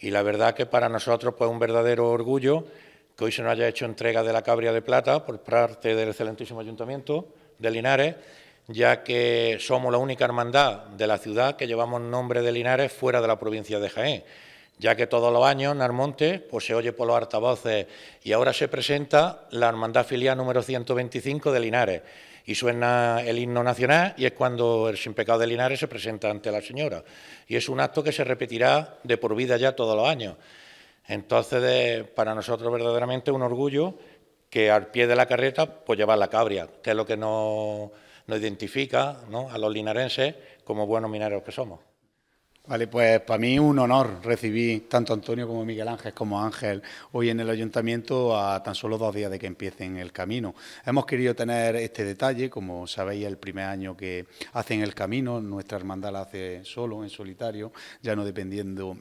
Y la verdad que para nosotros pues un verdadero orgullo que hoy se nos haya hecho entrega de la cabria de plata por parte del excelentísimo ayuntamiento de Linares, ya que somos la única hermandad de la ciudad que llevamos nombre de Linares fuera de la provincia de Jaén ya que todos los años en Armonte pues, se oye por los altavoces y ahora se presenta la Hermandad Filial número 125 de Linares y suena el himno nacional y es cuando el sin pecado de Linares se presenta ante la señora y es un acto que se repetirá de por vida ya todos los años. Entonces, para nosotros verdaderamente un orgullo que al pie de la carreta pues llevar la cabria, que es lo que nos, identifica ¿no? a los linarenses como buenos mineros que somos. Vale, pues para mí es un honor recibir tanto Antonio como Miguel Ángel como Ángel hoy en el ayuntamiento a tan solo dos días de que empiecen el camino. Hemos querido tener este detalle, como sabéis, el primer año que hacen el camino, nuestra hermandad la hace solo, en solitario, ya no dependiendo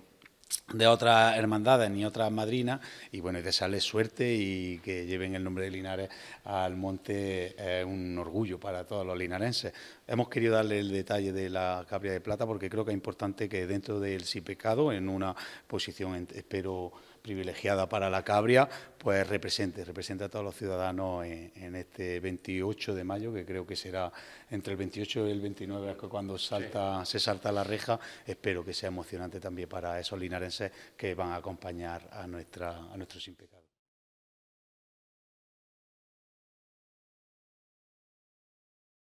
de otras hermandades ni otras madrinas y bueno, y sale suerte y que lleven el nombre de Linares al monte es un orgullo para todos los linarenses. Hemos querido darle el detalle de la cabria de Plata porque creo que es importante que dentro del Sipecado, en una posición, espero, privilegiada para la Cabria, pues represente, represente a todos los ciudadanos en, este 28 de mayo, que creo que será entre el 28 y el 29, cuando salta, se salta la reja. Espero que sea emocionante también para esos linarenses que van a acompañar a, nuestra, a nuestros impecables.